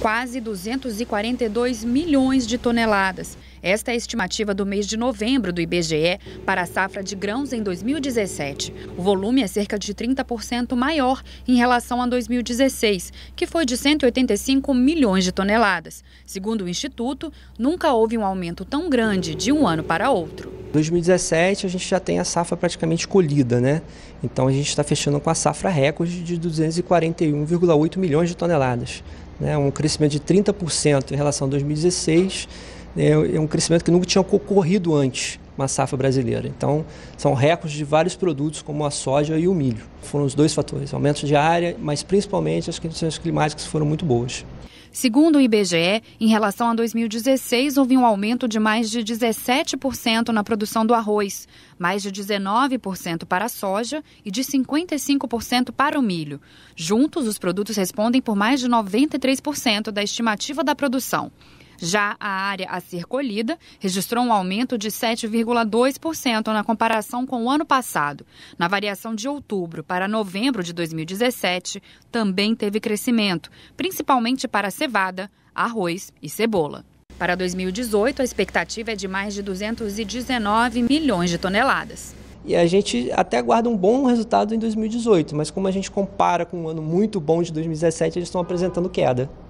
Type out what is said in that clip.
quase 242 milhões de toneladas. Esta é a estimativa do mês de novembro do IBGE para a safra de grãos em 2017. O volume é cerca de 30% maior em relação a 2016, que foi de 185 milhões de toneladas. Segundo o Instituto, nunca houve um aumento tão grande de um ano para outro. 2017 a gente já tem a safra praticamente colhida, né? Então a gente está fechando com a safra recorde de 241,8 milhões de toneladas, né? Um crescimento de 30% em relação a 2016, né? é um crescimento que nunca tinha ocorrido antes uma safra brasileira. Então são recordes de vários produtos como a soja e o milho. Foram os dois fatores, aumento de área, mas principalmente as condições climáticas foram muito boas. Segundo o IBGE, em relação a 2016, houve um aumento de mais de 17% na produção do arroz, mais de 19% para a soja e de 55% para o milho. Juntos, os produtos respondem por mais de 93% da estimativa da produção. Já a área a ser colhida registrou um aumento de 7,2% na comparação com o ano passado. Na variação de outubro para novembro de 2017, também teve crescimento, principalmente para cevada, arroz e cebola. Para 2018, a expectativa é de mais de 219 milhões de toneladas. E a gente até aguarda um bom resultado em 2018, mas como a gente compara com um ano muito bom de 2017, eles estão apresentando queda.